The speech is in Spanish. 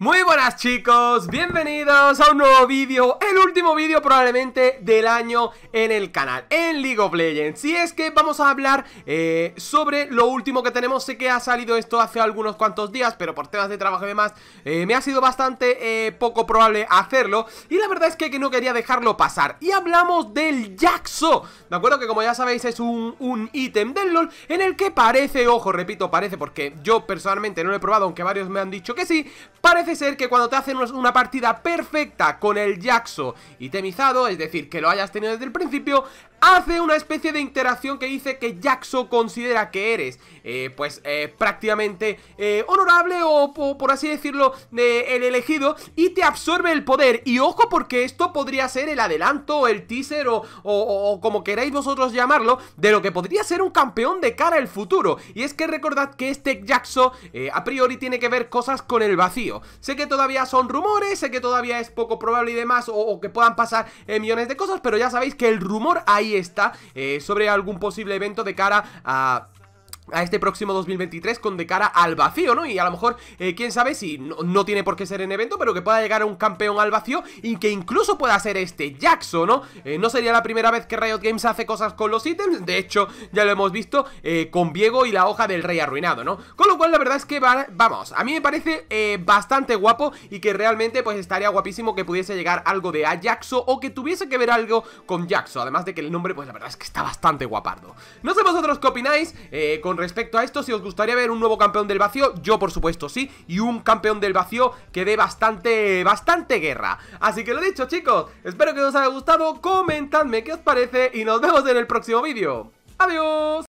Muy buenas chicos, bienvenidos a un nuevo vídeo, el último vídeo probablemente del año en el canal, en League of Legends Y es que vamos a hablar eh, sobre lo último que tenemos, sé que ha salido esto hace algunos cuantos días Pero por temas de trabajo y demás, eh, me ha sido bastante eh, poco probable hacerlo Y la verdad es que no quería dejarlo pasar Y hablamos del Jaxo, de acuerdo que como ya sabéis es un ítem del LoL En el que parece, ojo repito parece porque yo personalmente no lo he probado aunque varios me han dicho que sí Parece ser que cuando te hacen una partida perfecta con el Jaxo itemizado, es decir, que lo hayas tenido desde el principio, hace una especie de interacción que dice que Jaxo considera que eres, eh, pues eh, prácticamente eh, honorable o, por así decirlo, el elegido y te absorbe el poder. Y ojo porque esto podría ser el adelanto o el teaser o, o, como queráis vosotros llamarlo, de lo que podría ser un campeón de cara al futuro. Y es que recordad que este Jaxo a priori tiene que ver cosas con el vacío. Sé que todavía son rumores, sé que todavía es poco probable y demás, o, que puedan pasar eh, millones de cosas, pero ya sabéis que el rumor ahí está eh, sobre algún posible evento de cara a a este próximo 2023 con de cara al vacío, ¿no? Y a lo mejor, eh, quién sabe si no, tiene por qué ser en evento, pero que pueda llegar un campeón al vacío y que incluso pueda ser este Jackson, ¿no? Eh, no sería la primera vez que Riot Games hace cosas con los ítems, de hecho, ya lo hemos visto eh, con Viego y la hoja del rey arruinado, ¿no? Con lo cual, la verdad es que, vamos, a mí me parece bastante guapo y que realmente, pues, estaría guapísimo que pudiese llegar algo de Ajaxo o que tuviese que ver algo con Jaxo, además de que el nombre, pues, la verdad es que está bastante guapardo. No sé vosotros qué opináis, con respecto a esto, si os gustaría ver un nuevo campeón del vacío, yo por supuesto sí, y un campeón del vacío que dé bastante, bastante guerra. Así que lo dicho chicos, espero que os haya gustado, comentadme qué os parece y nos vemos en el próximo vídeo. ¡Adiós!